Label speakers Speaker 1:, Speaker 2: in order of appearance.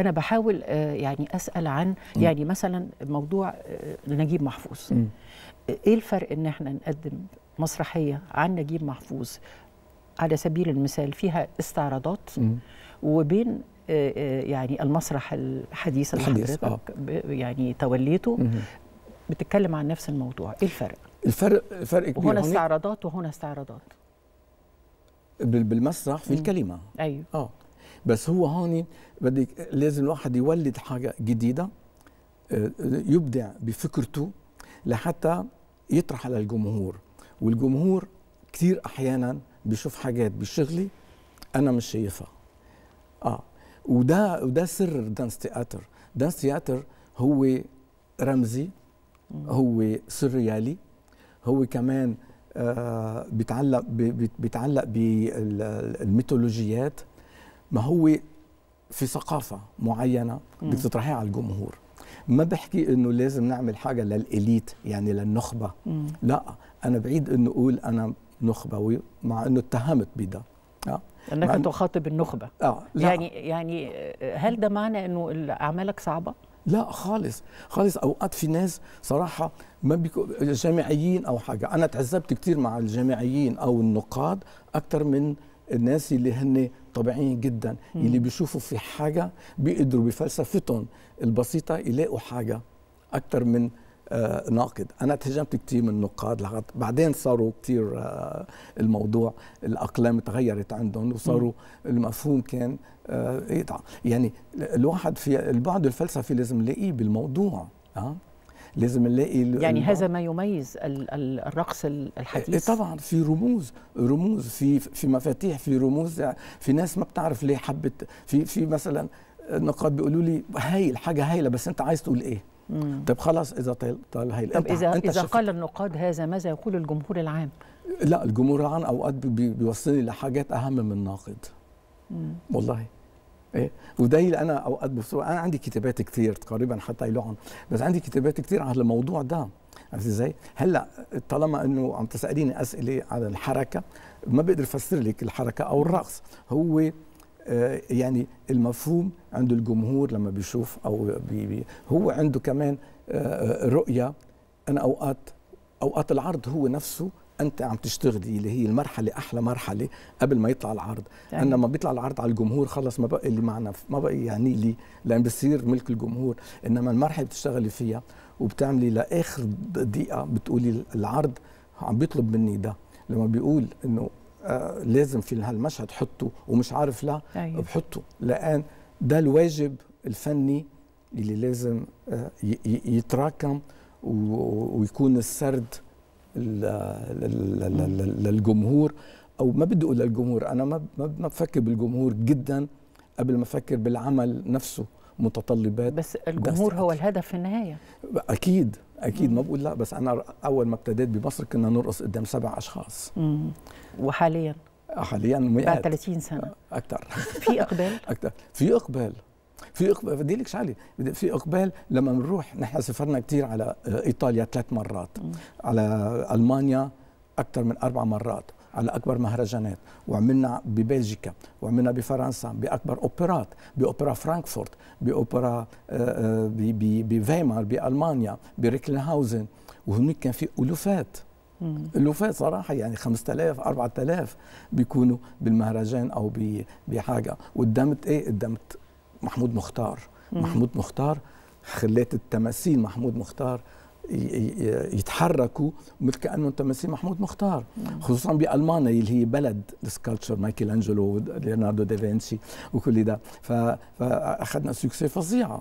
Speaker 1: انا بحاول آه، يعني اسال عن يعني مثلا موضوع آه، نجيب محفوظ ايه الفرق ان احنا نقدم مسرحيه عن نجيب محفوظ على سبيل المثال فيها استعراضات وبين آه، يعني المسرح الحديث اللي حضرتك يعني توليته بتتكلم عن نفس الموضوع ايه الفرق الفرق فرق كبير وهنا استعراضات وهنا استعراضات بالمسرح في الكلمه ايوه اه بس هو هون بدك لازم الواحد يولد حاجه جديده آه، يبدع بفكرته لحتى يطرح على الجمهور والجمهور كثير احيانا بيشوف حاجات بشغلي انا مش شايفها اه وده وده سر دانس تياتر دانس تياتر هو رمزي هو سريالي هو كمان آه بيتعلق بيتعلق بالميثولوجيات ما هو في ثقافه معينه بدك تطرحيها على الجمهور ما بحكي انه لازم نعمل حاجه للاليت يعني للنخبه مم. لا انا بعيد انه اقول انا نخبوي مع انه اتهمت بده آه. انك أن... تخاطب النخبه اه لا. يعني يعني هل ده معنى انه اعمالك صعبه لا خالص خالص اوقات في ناس صراحه ما بيكو جامعيين او حاجه انا تعذبت كثير مع الجامعيين او النقاد اكثر من الناس اللي هن طبيعيين جدا مم. اللي بيشوفوا في حاجه بيقدروا بفلسفتهم البسيطه يلاقوا حاجه اكثر من آه ناقد انا تهجمت كثير من النقاد لغايه بعدين صاروا كثير آه الموضوع الاقلام تغيرت عندهم وصاروا مم. المفهوم كان آه يعني الواحد في البعد الفلسفي لازم نلاقيه بالموضوع أه؟ لازم نلاقي يعني هذا ما يميز الرقص الحديث إيه، إيه، طبعا في رموز رموز في في مفاتيح في رموز في ناس ما بتعرف ليه حبت في في مثلا نقاد بيقولوا لي هاي الحاجه هايله بس انت عايز تقول ايه مم. طب خلاص اذا طال طيب، طال طيب هاي طب اذا انت اذا قال النقاد هذا ماذا يقول الجمهور العام لا الجمهور العام اوقات بيوصلني لحاجات اهم من الناقد مم. والله إيه؟ وده اللي انا اوقات بصور انا عندي كتابات كتير تقريبا حتى يلعن بس عندي كتابات كتير على الموضوع ده عرفت ازاي؟ هلا طالما انه عم تساليني اسئله على الحركه ما بقدر افسر لك الحركه او الرقص هو آه، يعني المفهوم عند الجمهور لما بيشوف او بي بي هو عنده كمان آه، آه، رؤيه انا اوقات اوقات العرض هو نفسه انت عم تشتغلي اللي هي المرحله احلى مرحله قبل ما يطلع العرض يعني. انا لما بيطلع العرض على الجمهور خلص ما بقى اللي معنا ما بقى يعني لي لان بصير ملك الجمهور انما المرحله بتشتغلي فيها وبتعملي لاخر دقيقه بتقولي العرض عم بيطلب مني ده لما بيقول انه آه لازم في هالمشهد حطه ومش عارف لا أيوة. بحطه لان ده الواجب الفني اللي لازم آه يتراكم ويكون السرد للجمهور او ما بدي اقول للجمهور انا ما ما بفكر بالجمهور جدا قبل ما افكر بالعمل نفسه متطلبات بس الجمهور هو الهدف في النهايه اكيد اكيد مم. ما بقول لا بس انا اول ما ابتديت بمصر كنا نرقص قدام سبع اشخاص مم. وحاليا حاليا مئات بعد 30 سنه اكثر في اقبال اكثر في اقبال في اقبال بدي لك شغله في اقبال لما بنروح نحن سافرنا كثير على ايطاليا ثلاث مرات على المانيا اكثر من اربع مرات على اكبر مهرجانات وعملنا ببلجيكا وعملنا بفرنسا باكبر اوبرات باوبرا فرانكفورت باوبرا آه، آه، بفيمار بالمانيا بريكلنهاوزن وهناك كان في الوفات الوفات صراحه يعني 5000 4000 بيكونوا بالمهرجان او بحاجه قدمت ايه قدمت محمود مختار محمود مختار خليت التماثيل محمود مختار يتحركوا مثل كانه تماثيل محمود مختار خصوصا بالمانيا اللي هي بلد السكالتشر مايكل انجلو ليوناردو دافنشي وكل ده فاخذنا سكسي فظيعه